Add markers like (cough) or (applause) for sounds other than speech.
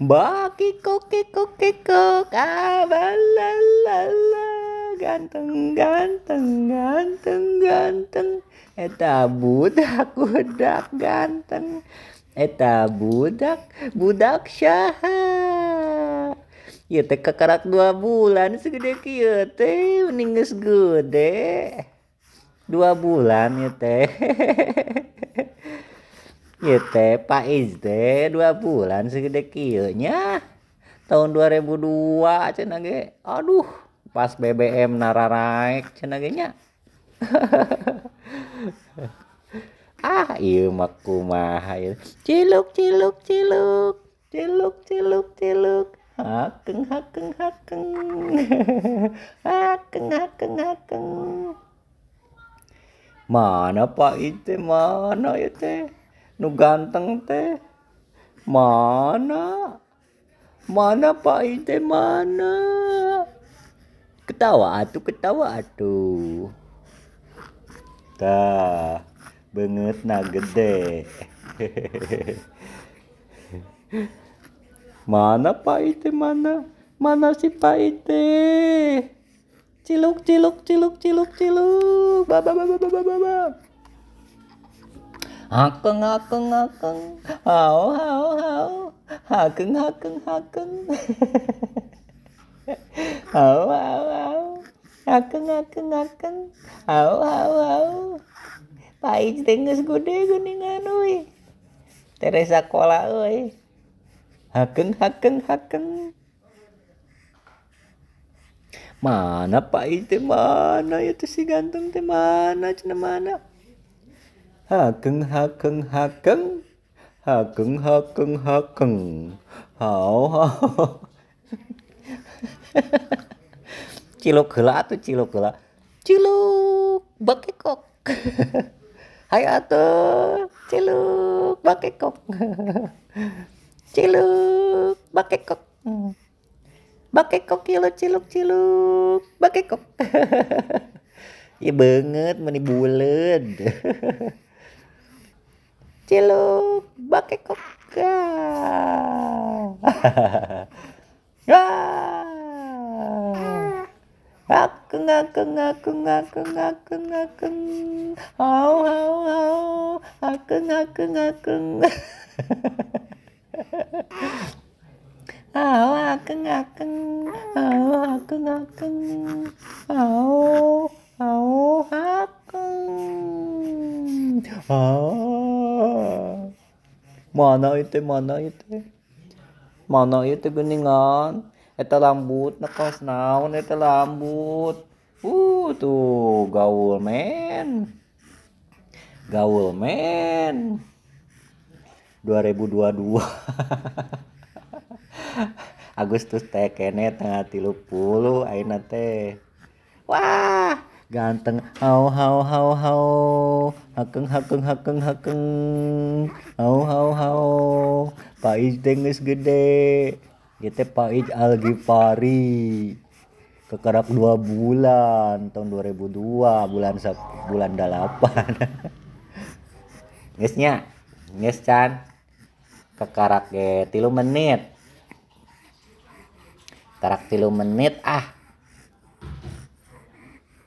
Baki koki koki kok abalalala ganteng ganteng ganteng ganteng eta budak budak ganteng eta budak budak syah ya teh kekarak dua bulan segede kia teh gede dua bulan ya teh (laughs) teh Pak Izde dua bulan segede nya tahun 2002 cina ge aduh pas BBM nararaik cina ge nya (laughs) ah iya mah kumaha ciluk ciluk ciluk ciluk ciluk ciluk hakeng hakeng hakeng (laughs) hakeng hakeng hakeng mana pak itu mana teh nu ganteng teh mana mana pak ite mana ketawa atuh ketawa atuh dah banget na gede mana pak ite mana mana si pak ite ciluk ciluk ciluk ciluk ciluk ba ba ba baba Hakeng hakeng hakeng. Hao hao hao. Hakeng hakeng hakeng. hao hao hao. Hakeng hakeng hakeng. Hao hao hao. Pahit tengas gede geningan oi. Teresa Kola oi. Hakeng hakeng hakeng. Mana Pak itu mana itu ya si gantung teh mana cina mana? ha cưng ha cưng ha cưng ha cưng ha cưng ha cưng ha ha hảo cilok kelak tuh cilok kelak cilok pakai kok hai atuh cilok pakai kok cilok pakai kok pakai kok cilok cilok cilok pakai kok ya banget mani bulan Cello pakai coca. Aku ngaku ngaku ngaku ngaku ngaku Hau hau hau Aku ngaku ngaku Hau aku ngaku Hau aku ngaku Hau Hau aku Hau mana itu mana itu mana itu geningan eta lambut nekos naon eta lambut uh tuh gaul men gaul men 2022 (laughs) Agustus tekenet tengah tilu puluh aina teh wah ganteng hau hau hau hau hakeng hakeng hakeng hakeng hau hau hau Pak Ij is gede kita Pak Ij pari kekerap dua bulan tahun 2002 bulan sep, bulan delapan guysnya (laughs) guys Chan kekarak ke tilu menit karak tilu menit ah